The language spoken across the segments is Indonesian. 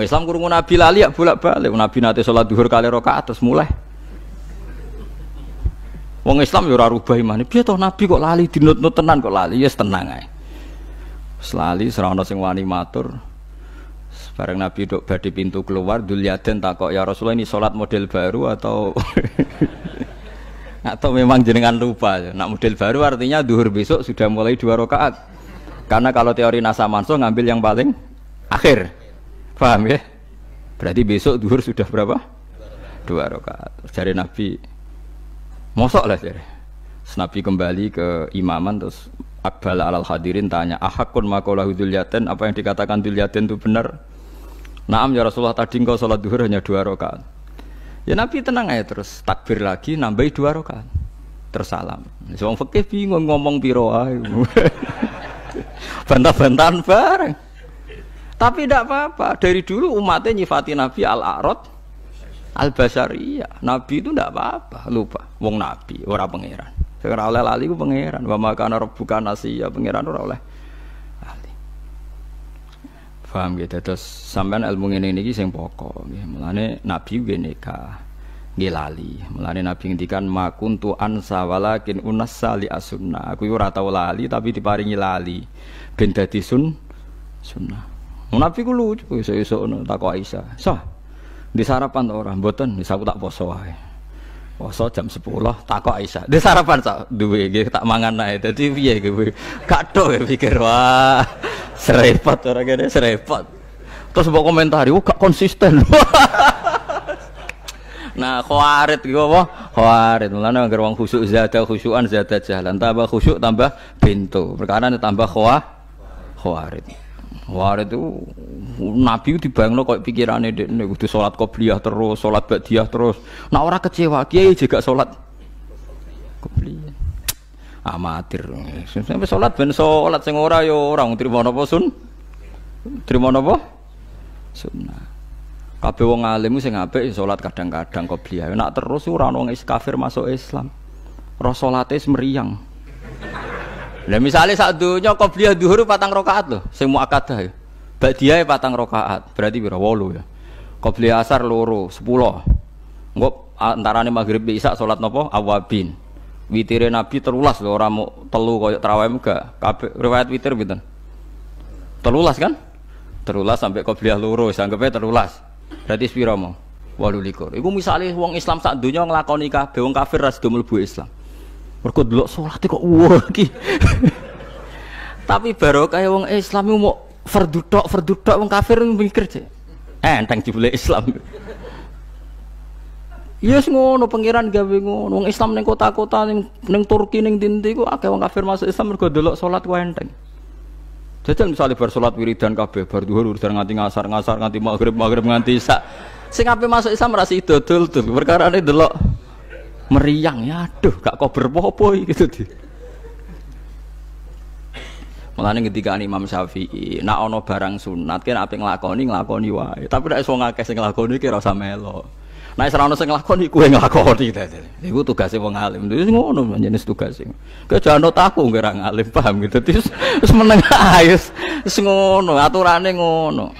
Wong Islam kurung Nabi lali ya bolak-balik. Nabi nanti sholat duhur kali rokaat atas mulai. Wong Islam ya rubah iman. Biar toh Nabi kok lali di nut tenan kok lali? Ya yes, tenang aja. Selali serono sing wani matur. Bareng Nabi dok badi pintu keluar Dulyaden kok ya Rasulullah ini sholat model baru atau atau memang jenengan lupa ya. nak model baru artinya duhur besok sudah mulai dua rokaat karena kalau teori nasa manso ngambil yang paling akhir Paham ya? Berarti besok duhur sudah berapa? Dua rakaat. Cari Nabi mosok lah cari. Nabi kembali ke imaman terus akbal alal hadirin tanya ahakun makolahu dulyaten apa yang dikatakan dulyaten itu benar Naam ya Rasulullah tadi engkau sholat duhur hanya dua rakaat. Ya Nabi tenang aja terus takbir lagi nambahi dua rakaat. Tersalam. Seorang fakih bingung ngomong piroah Bantah-bantahan bareng. Tapi tidak apa-apa. Dari dulu umatnya nyifati Nabi al-arad al-basariyah. Nabi itu tidak apa-apa. Lupa. Wong Nabi, ora pangeran. sekarang oleh lali ku pangeran. Wa makana nasi nasiya, pangeran ora oleh lali. Faham gitu. Terus sampean ilmu ini iki yang pokok. Nggih, mulane Nabi nggih neka. Nggih lali. Mulane Nabi makun tu ansa walakin unas sali asunna. Aku ora tau lali tapi diparingi lali. Ben sun sunnah. Nabi ku lucu, iso-iso kok Aisyah. Sah. Di sarapan ta ora? Mboten, wis aku tak poso wae. Poso jam 10 Tak Aisyah. Di sarapan sah. duwe nggih tak mangan ae. Dadi piye kowe? Gak ya pikir wah. Serepot orang kene serepot. Terus mbok komentari, oh, gak konsisten." Nah, khawarit gitu apa? Khawarit. Mulane anggere wong khusuk zada khusukan zada jalan. Tambah khusyuk tambah pintu. Perkara tambah khawah khawarit. Warit itu Nabi itu dibayangno kok pikirane dekne udah sholat qobliyah terus, sholat ba'diyah terus. Nah ora kecewa, kiai juga sholat qobliyah. Amatir. Sampai sholat ben sholat sing ora yo ya orang trimo napa sun. Trimo napa? Sunnah. Kabeh wong alim sing apik ya sholat kadang-kadang qobliyah. Nak terus orang wong kafir masuk Islam. Roh meriang lah misalnya saat dunia kau beliau duhur patang rokaat loh, semua akadah ya. Bak dia patang rokaat, berarti berapa wolu ya. Kau beliau asar loro sepuluh. gua antara nih maghrib bisa sholat nopo awabin. Witir Nabi terulas loh orang mau telu kau terawih muka. Kabe riwayat witir gitu. Telulas kan? Terulas sampai kau beliau loro, sanggupnya terulas, Berarti spiromo. mau walu likur. Iku misalnya uang Islam saat dunia ngelakoni kabeh, uang kafir ras dumul bu Islam mereka dulu sholat kok wah iki tapi baru kayak wong Islam mau verdutok verdutok kafir wong kafir mikir Eh enteng cibule Islam Yes ya ngono pengiran gawe ngono wong Islam neng kota-kota neng ning Turki neng dinti ku akeh wong kafir masuk Islam mergo delok sholat ku enteng. Jajal misalnya bar salat wiridan kafe, bar dhuwur wiridan nganti ngasar ngasar nganti maghrib maghrib nganti isak sing ape masuk Islam rasi dodol tuh perkara ne delok meriang ya aduh gak kau berpopo gitu di Mulane ketika Imam Syafi'i, nak ono barang sunat kan apa ngelakoni ngelakoni wae. Tapi tidak semua ngakeh sing ngelakoni kira sama melo. nah sekarang ono ngelakoni, kue ngelakoni itu dadi. Iku tugase wong alim. Wis ngono jenis tugase. Kejano aku kira alim paham gitu. Terus wis meneng ae wis ngono, aturane ngono.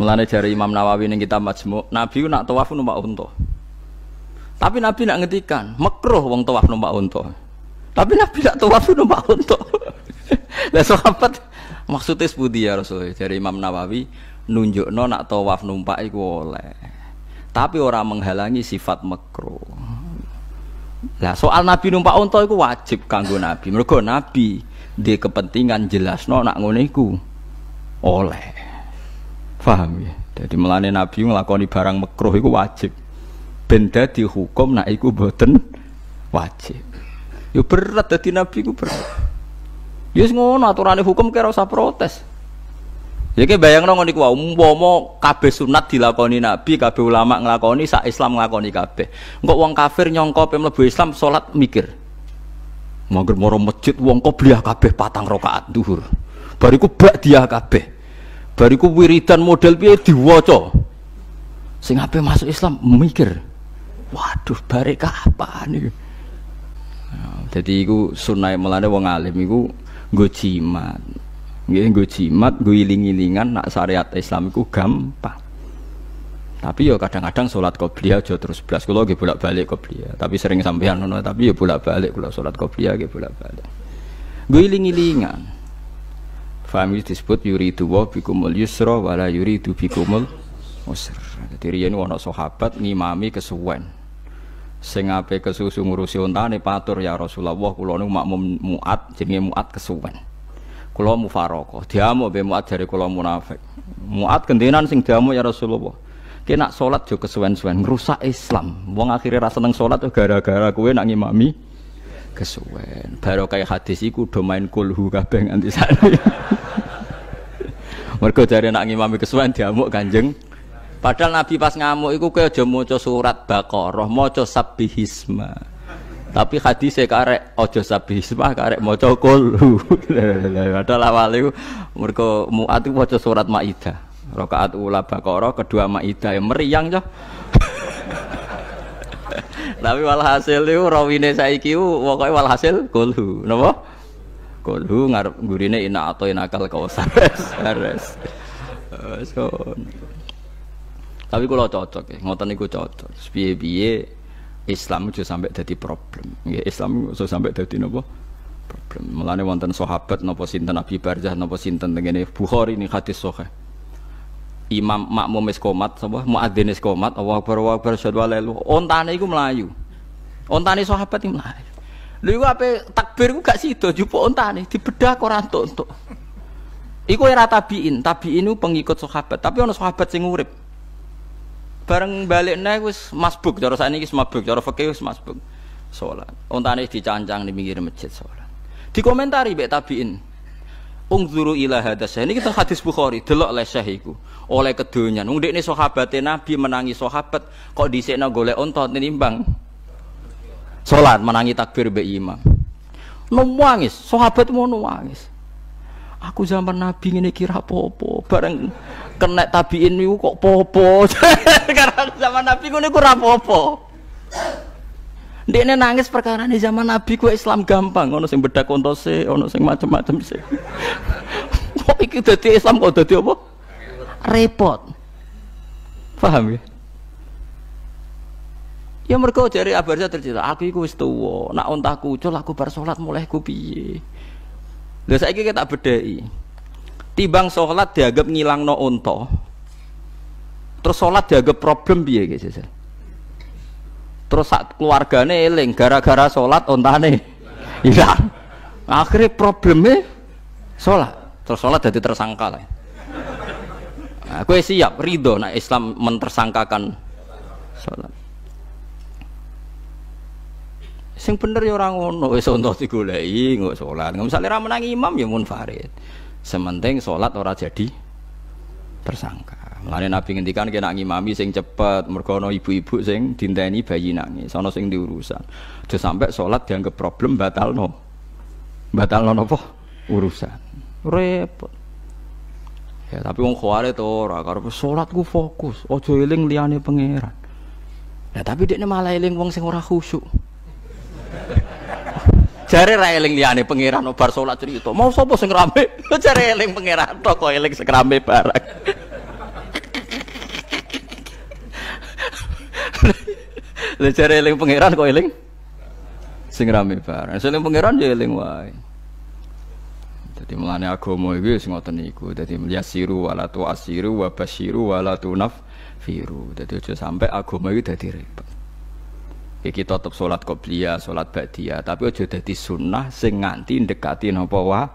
Mulane dari Imam Nawawi ning kita Majmu', Nabi nak tawaf numpak unta. Tapi Nabi nak ngetikan, makroh wong tawaf numpak unta. Tapi Nabi nak tawaf numpak unta. Lah sahabat maksudnya sepudi ya Rasul dari Imam Nawawi nunjukno nak tawaf numpak iku oleh. Tapi orang menghalangi sifat makruh. Lah soal Nabi numpak unta iku wajib kanggo Nabi. Mergo Nabi di kepentingan jelas no nak ngono iku oleh. Paham ya? Jadi melane Nabi nglakoni barang makruh iku wajib. Benda dihukum, nah nak iku boten wajib. Yo berat dadi nabi ku berat. Yes ngono aturane hukum kira usah protes. Ya ki dong ngono iku wae kabe sunat dilakoni nabi, kabe ulama ngelakoni, sa Islam ngelakoni kabe. Enggak uang kafir nyongkop yang lebih Islam sholat mikir. Mager moro masjid kau beliah kabe patang rokaat duhur. Bariku bak dia kabe. Bariku wiridan model dia diwaca. Sing ape masuk Islam mikir. Waduh, barek apa nih? jadi itu sunai melane wong alim itu gue jimat. gini gue jimat, gue iling-ilingan nak syariat Islam itu gampang. Tapi yo ya kadang-kadang sholat qobliyah aja terus belas kula gue bolak-balik qobliyah. Tapi sering sampean ngono, tapi yo ya bolak-balik kula sholat qobliyah gue bolak-balik. Gue iling-ilingan. Faham itu disebut yuridu wa bikumul yusro, wala yuridu bikumul usr. Jadi ini wanak sahabat ngimami kesuwen sing ape kesusu ngurusi untane patur ya Rasulullah kula niku makmum muat jenenge muat kesuwen kula mufarokoh diamo be muat dari kula munafik muat gendenan sing diamo ya Rasulullah kena nak salat yo kesuwen-suwen ngrusak Islam wong akhirnya ra seneng salat gara-gara kowe nak ngimami kesuwen baru kayak hadis iku do main kulhu kabeh nganti sakniki mereka jare nak ngimami kesuwen diamuk Kanjeng Padahal Nabi pas ngamuk itu kayak aja maca surat Baqarah, maca hisma, Tapi saya karek ojo hisma karek maca kulhu. Padahal awal itu mereka muat itu maca surat ma'ida, rokaat ula bakoroh, kedua ma'ida yang meriang Ya. Tapi walhasil itu rawine saiki pokoknya walhasil kulhu. nabo Kulhu ngarep gurine ina atau inakal kawasan. Res. Res. Tapi kalau cocok, eh. ngotot niku cocok. biye biye Islam itu sampai jadi problem. Ya, Islam itu sampai jadi nopo problem. melani wonten sahabat nopo sinten nabi barjah nopo sinten tengene bukhori ini hadis soke Imam makmum meskomat, komat sapa muadzin wis komat berawak akbar Allahu akbar Ontane iku melayu. Ontane sahabat iki melayu lu iku ape takbir gue gak sida jupuk ontane bedah ora tuh untuk. Iku era tabiin, tabiin itu pengikut sahabat, tapi ono sahabat sing urip bareng balik naik wis masbuk cara saat ini masbuk cara fakih wis masbuk sholat ontane dicancang di pinggir masjid sholat dikomentari bek tabiin Ungzuru ila hadas ini kita hadis Bukhari delok le iku oleh kedunya wong ini sahabatnya Nabi menangi sahabat kok sana golek ontot nimbang sholat menangi takbir be imam nuwangis sahabat mau nuwangis aku zaman Nabi ini kira popo bareng kena tabiin niku kok popo. Karena zaman Nabi gue niku ora popo. Dia nangis perkara nih zaman Nabi ku Islam gampang, ono sing bedak kontose, ono sing macam-macam sih. kok iki dadi Islam kok dadi apa? Repot. Paham ya? Ya mereka dari abarja tercinta. aku iku wis tuwa, nak ontaku cula aku bar salat mulai ku piye. saya saiki kita bedheki. Tibang sholat dianggap ngilang no onto. Terus sholat dianggap problem biaya guys. Terus saat keluargane eling gara-gara sholat ontane hilang. Iya. Akhirnya problemnya sholat. Terus sholat jadi tersangka lah. Nah, siap ridho nah Islam mentersangkakan sholat. Sing bener ya orang ngono wis entuk digoleki nggo sholat. Misale ra menang imam ya munfarid. Sementing sholat ora jadi tersangka. Mulane Nabi ngendikan kena ngimami sing cepet, mergono ibu-ibu sing dinteni bayi nangis, sono sing diurusan. Aja sampai sholat dianggap problem batal batal no, poh Urusan. Repot. Ya, tapi wong itu orang ora sholat ku fokus, ojo juling liane pangeran. Nah, tapi dekne malah iling wong sing ora khusyuk. Jare ra eling liyane pangeran no bar salat cerita. Mau sapa sing rame? Jare eling pangeran tok kok eling sing rame barang. Lha jare eling pangeran kok eling sing rame barang. Sing pangeran ya eling wae. Jadi melane agama iki wis ngoten niku. Dadi yasiru wala tu asiru wa basiru wala tu firu. Dadi aja sampai agama iki dadi repot. Ya, kita tetap sholat qobliyah, sholat badia, tapi aja jadi sunnah sing nganti mendekati napa wa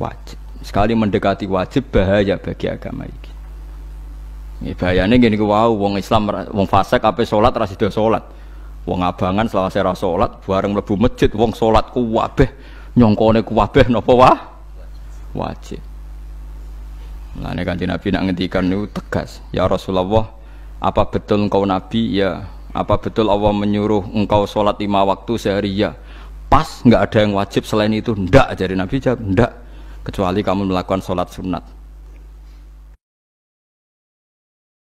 wajib. Sekali mendekati wajib bahaya bagi agama Ini Ya bayane gini, iki wong Islam wong fasik apa sholat ra sholat. Wong abangan selama saya sholat bareng lebu masjid wong sholat kuwabeh nyongkone kuwabeh napa wa wajib. Mulane kanjeng Nabi nak ngendikan itu tegas, ya Rasulullah, apa betul engkau nabi ya apa betul Allah menyuruh engkau sholat lima waktu sehari ya? Pas nggak ada yang wajib selain itu. Ndak jadi Nabi jawab ndak kecuali kamu melakukan sholat sunat.